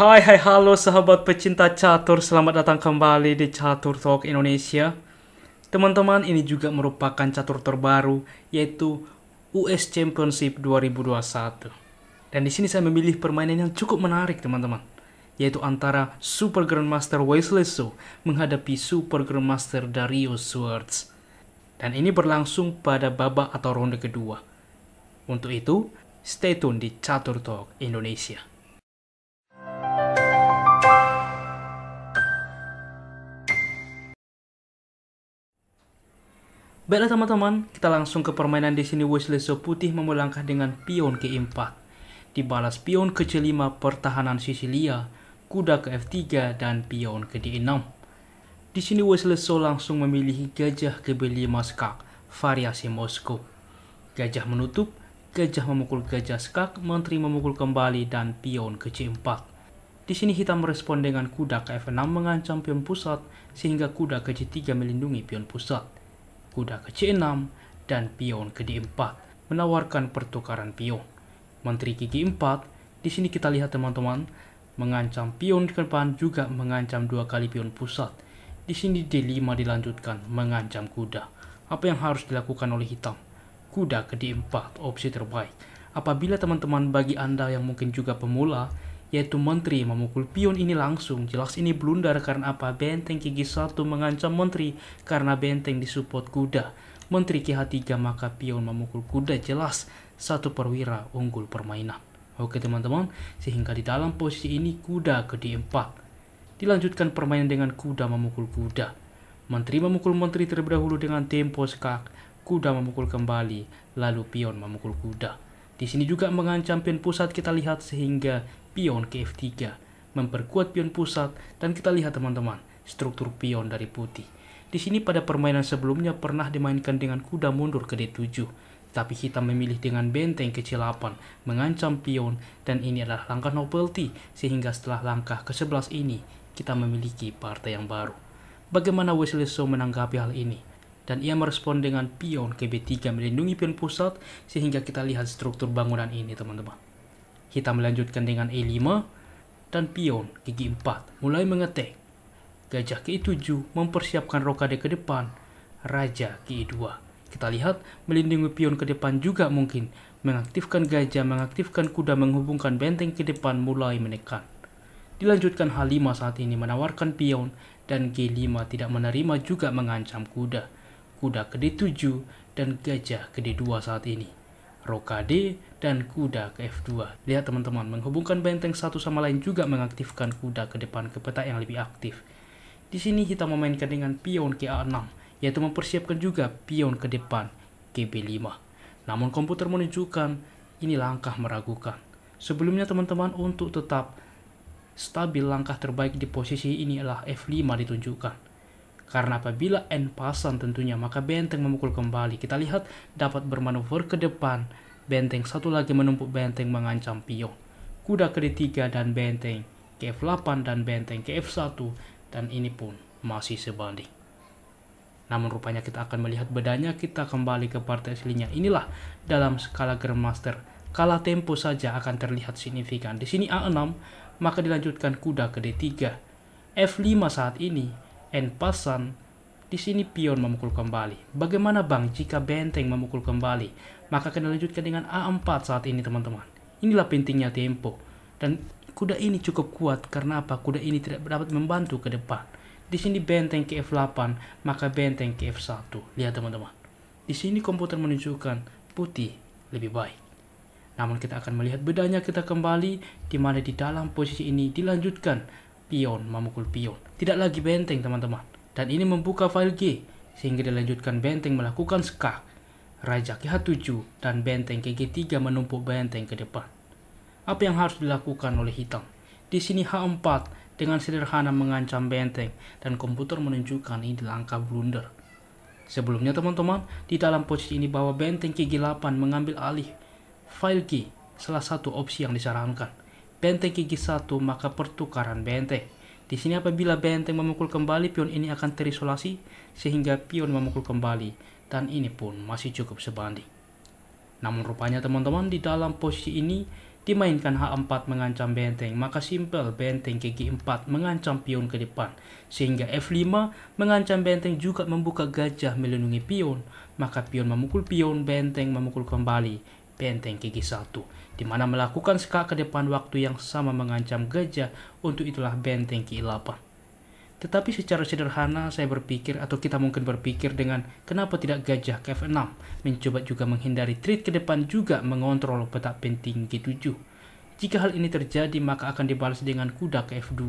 Hai hai halo sahabat pecinta catur, selamat datang kembali di Catur Talk Indonesia. Teman-teman, ini juga merupakan catur terbaru yaitu US Championship 2021. Dan di sini saya memilih permainan yang cukup menarik, teman-teman, yaitu antara Super Grandmaster Wesley Su menghadapi Super Grandmaster Dario Swords. Dan ini berlangsung pada babak atau ronde kedua. Untuk itu, stay tune di Catur Talk Indonesia. Baiklah teman-teman, kita langsung ke permainan di sini Wesley so putih memulangkan dengan pion ke 4 Dibalas pion ke C5 pertahanan Sicilia, kuda ke F3 dan pion ke D6. Di sini Wesley so langsung memilih gajah ke B5 skak, variasi Moskow. Gajah menutup, gajah memukul gajah skak, menteri memukul kembali dan pion ke C4. Di sini hitam merespon dengan kuda ke F6 mengancam pion pusat sehingga kuda ke C3 melindungi pion pusat kuda ke C6, dan pion ke D4, menawarkan pertukaran pion. Menteri ke G4, di sini kita lihat teman-teman, mengancam pion ke depan juga mengancam dua kali pion pusat. Di sini D5 dilanjutkan mengancam kuda. Apa yang harus dilakukan oleh hitam? Kuda ke D4, opsi terbaik. Apabila teman-teman bagi Anda yang mungkin juga pemula, yaitu menteri memukul pion ini langsung. Jelas ini blunder karena apa? Benteng Kigi 1 mengancam menteri karena benteng disupport kuda. menteri KH3 maka pion memukul kuda jelas satu perwira unggul permainan. Oke teman-teman, sehingga di dalam posisi ini kuda ke D4. Dilanjutkan permainan dengan kuda memukul kuda. Menteri memukul menteri terlebih dahulu dengan tempo skak, kuda memukul kembali, lalu pion memukul kuda. Di sini juga mengancam pion pusat kita lihat sehingga pion ke F3, memperkuat pion pusat, dan kita lihat teman-teman, struktur pion dari putih. Di sini pada permainan sebelumnya pernah dimainkan dengan kuda mundur ke D7, tapi kita memilih dengan benteng ke C8, mengancam pion, dan ini adalah langkah novelty, sehingga setelah langkah ke-11 ini, kita memiliki partai yang baru. Bagaimana Wesley So menanggapi hal ini? dan ia merespon dengan pion ke B3 melindungi pion pusat sehingga kita lihat struktur bangunan ini teman-teman. Hitam melanjutkan dengan E5 dan pion ke G4 mulai mengetik. Gajah ke E7 mempersiapkan rokade ke depan, raja ke E2. Kita lihat melindungi pion ke depan juga mungkin, mengaktifkan gajah, mengaktifkan kuda, menghubungkan benteng ke depan mulai menekan. Dilanjutkan H5 saat ini menawarkan pion dan G5 tidak menerima juga mengancam kuda. Kuda ke D7 dan gajah ke D2 saat ini rook D, dan kuda ke F2. Lihat teman-teman, menghubungkan benteng satu sama lain juga mengaktifkan kuda ke depan ke peta yang lebih aktif. Di sini kita memainkan dengan pion ke A6, yaitu mempersiapkan juga pion ke depan ke B5. Namun komputer menunjukkan ini langkah meragukan. Sebelumnya teman-teman untuk tetap stabil langkah terbaik di posisi ini adalah F5 ditunjukkan. Karena apabila N pasang tentunya maka benteng memukul kembali. Kita lihat dapat bermanuver ke depan. Benteng satu lagi menumpuk benteng mengancam pion. Kuda ke dan benteng ke F8 dan benteng ke F1 dan ini pun masih sebanding. Namun rupanya kita akan melihat bedanya kita kembali ke partai aslinya. Inilah dalam skala Grandmaster. Kala tempo saja akan terlihat signifikan. Di sini A6, maka dilanjutkan kuda ke D3. F5 saat ini en pasan, di sini pion memukul kembali. Bagaimana bang jika benteng memukul kembali? Maka akan lanjutkan dengan A4 saat ini teman-teman. Inilah pentingnya tempo. Dan kuda ini cukup kuat karena apa? Kuda ini tidak dapat membantu ke depan. Di sini benteng ke F8, maka benteng ke F1. Lihat teman-teman. Di sini komputer menunjukkan putih lebih baik. Namun kita akan melihat bedanya kita kembali di mana di dalam posisi ini dilanjutkan pion memukul pion. Tidak lagi benteng teman-teman. Dan ini membuka file G, sehingga dilanjutkan benteng melakukan skak. Raja ke 7 dan benteng ke 3 menumpuk benteng ke depan. Apa yang harus dilakukan oleh hitam? Di sini H4 dengan sederhana mengancam benteng dan komputer menunjukkan ini langkah blunder. Sebelumnya teman-teman, di dalam posisi ini bahwa benteng ke 8 mengambil alih file G, salah satu opsi yang disarankan benteng gigi satu maka pertukaran benteng. Di sini apabila benteng memukul kembali, pion ini akan terisolasi sehingga pion memukul kembali dan ini pun masih cukup sebanding. Namun rupanya teman-teman di dalam posisi ini dimainkan H4 mengancam benteng, maka simpel benteng ke G4 mengancam pion ke depan. Sehingga F5 mengancam benteng juga membuka gajah melindungi pion, maka pion memukul pion, benteng memukul kembali benteng gigi satu, di mana melakukan skala ke depan waktu yang sama mengancam gajah, untuk itulah benteng gigi 8. Tetapi secara sederhana saya berpikir atau kita mungkin berpikir dengan kenapa tidak gajah ke F6 mencoba juga menghindari treat ke depan juga mengontrol petak penting G7. Jika hal ini terjadi maka akan dibalas dengan kuda ke F2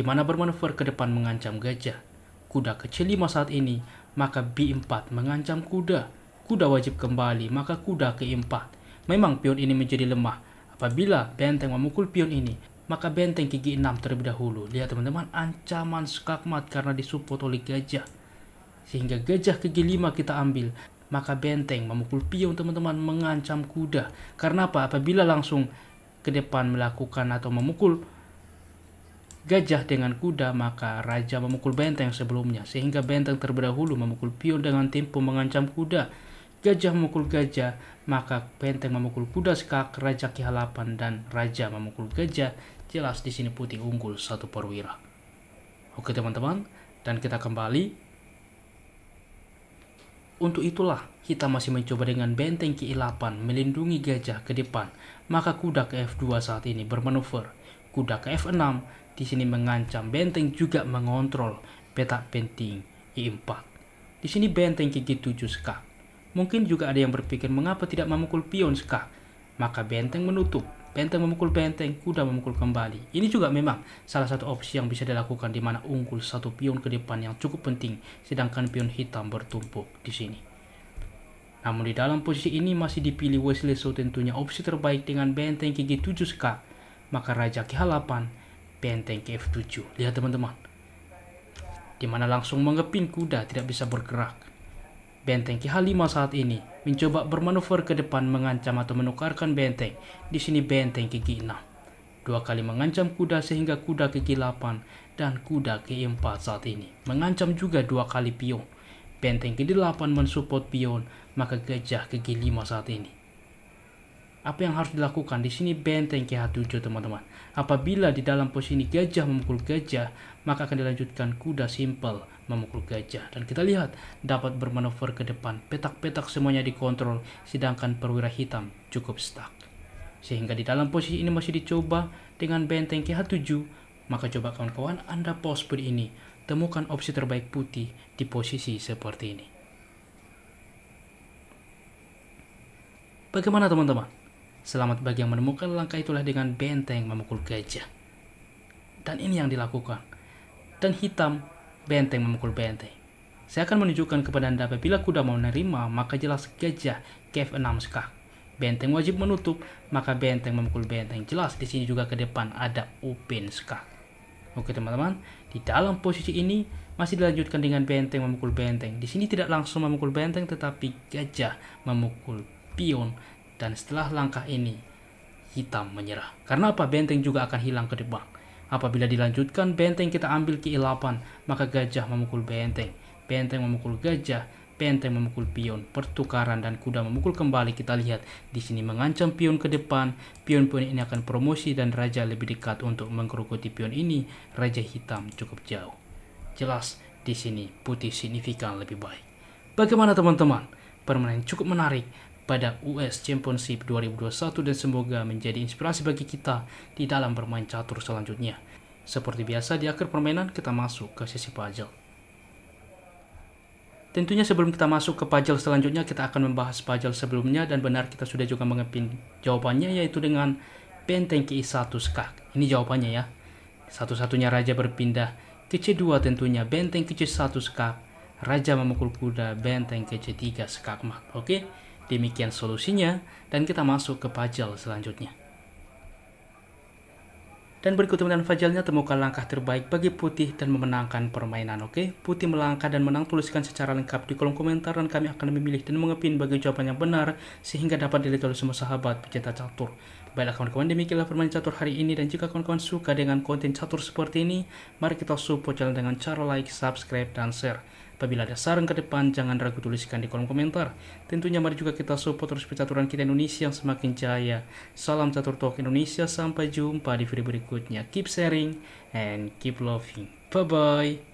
di mana bermanuver ke depan mengancam gajah. Kuda ke C5 saat ini maka B4 mengancam kuda kuda wajib kembali, maka kuda keempat. Memang pion ini menjadi lemah. Apabila benteng memukul pion ini, maka benteng gigi 6 terlebih dahulu. Lihat teman-teman, ancaman skakmat karena disupport oleh gajah. Sehingga gajah gigi 5 kita ambil, maka benteng memukul pion teman-teman mengancam kuda. Karena apa? Apabila langsung ke depan melakukan atau memukul gajah dengan kuda, maka raja memukul benteng sebelumnya, sehingga benteng terlebih dahulu memukul pion dengan tempo mengancam kuda gajah memukul gajah, maka benteng memukul kuda sekak, raja Ki dan raja memukul gajah, jelas di sini putih unggul satu perwira. Oke teman-teman, dan kita kembali. Untuk itulah kita masih mencoba dengan benteng ke 8 melindungi gajah ke depan, maka kuda ke F2 saat ini bermanuver. Kuda ke F6 di sini mengancam benteng juga mengontrol petak penting I4. Di sini benteng ke G7 sekak Mungkin juga ada yang berpikir mengapa tidak memukul pion sekah. Maka benteng menutup. Benteng memukul benteng, kuda memukul kembali. Ini juga memang salah satu opsi yang bisa dilakukan di mana unggul satu pion ke depan yang cukup penting, sedangkan pion hitam bertumpuk di sini. Namun di dalam posisi ini masih dipilih Wesley so tentunya opsi terbaik dengan benteng kg 7 sekah. Maka raja K8, benteng ke 7 Lihat teman-teman. di mana langsung mengepin kuda tidak bisa bergerak Benteng Ki 5 saat ini mencoba bermanuver ke depan mengancam atau menukarkan benteng. Di sini benteng ke 6 Dua kali mengancam kuda sehingga kuda ke 8 dan kuda ke 4 saat ini. Mengancam juga dua kali pion. Benteng ke 8 mensupport pion, maka gajah ke 5 saat ini. Apa yang harus dilakukan? Di sini benteng KH7 teman-teman. Apabila di dalam posisi gajah memukul gajah, maka akan dilanjutkan kuda simple memukul gajah. Dan kita lihat dapat bermanuver ke depan. Petak-petak semuanya dikontrol, sedangkan perwira hitam cukup stuck. Sehingga di dalam posisi ini masih dicoba dengan benteng KH7, maka coba kawan-kawan Anda pos seperti ini. Temukan opsi terbaik putih di posisi seperti ini. Bagaimana teman-teman? Selamat bagi yang menemukan langkah itulah dengan benteng memukul gajah. Dan ini yang dilakukan. Dan hitam, benteng memukul benteng. Saya akan menunjukkan kepada Anda apabila kuda mau menerima, maka jelas gajah kev 6 skak. Benteng wajib menutup, maka benteng memukul benteng. Jelas di sini juga ke depan ada upin skak. Oke teman-teman, di dalam posisi ini masih dilanjutkan dengan benteng memukul benteng. Di sini tidak langsung memukul benteng tetapi gajah memukul pion dan setelah langkah ini, hitam menyerah. Karena apa? Benteng juga akan hilang ke depan. Apabila dilanjutkan benteng kita ambil ke E8, maka gajah memukul benteng. Benteng memukul gajah, benteng memukul pion, pertukaran dan kuda memukul kembali kita lihat di sini mengancam pion ke depan, pion-pion ini akan promosi dan raja lebih dekat untuk menggerogoti pion ini, raja hitam cukup jauh. Jelas di sini putih signifikan lebih baik. Bagaimana teman-teman? Permainan cukup menarik pada US Championship 2021 dan semoga menjadi inspirasi bagi kita di dalam bermain catur selanjutnya. Seperti biasa di akhir permainan kita masuk ke sesi puzzle. Tentunya sebelum kita masuk ke puzzle selanjutnya kita akan membahas puzzle sebelumnya dan benar kita sudah juga mengepin jawabannya yaitu dengan benteng ke 1 skak. Ini jawabannya ya. Satu-satunya raja berpindah ke C2 tentunya benteng ke C1 skak. Raja memukul kuda benteng ke C3 skak Oke. Okay? Demikian solusinya, dan kita masuk ke pajal selanjutnya. Dan berikut teman-teman fajalnya temukan langkah terbaik bagi putih dan memenangkan permainan, oke? Okay? Putih melangkah dan menang tuliskan secara lengkap di kolom komentar dan kami akan memilih dan mengepin bagi jawaban yang benar sehingga dapat dilihat oleh semua sahabat pecinta catur. Baiklah kawan-kawan, demikianlah permainan catur hari ini dan jika kawan-kawan suka dengan konten catur seperti ini, mari kita support channel dengan cara like, subscribe, dan share. Apabila ada saran ke depan, jangan ragu tuliskan di kolom komentar. Tentunya mari juga kita support terus percaturan kita Indonesia yang semakin jaya. Salam Catur Talk Indonesia, sampai jumpa di video berikutnya. Keep sharing and keep loving. Bye-bye.